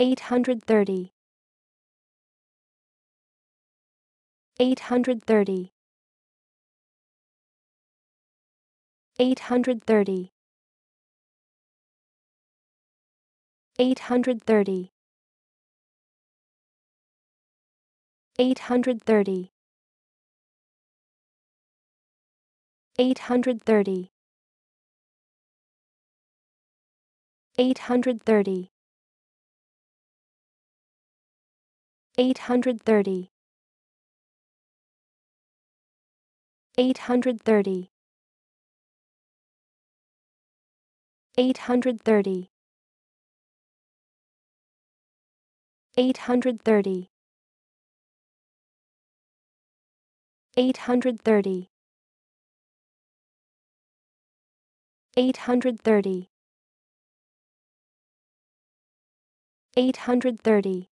830 830 830 830 830 830 830 830 830 830 830 830 830 830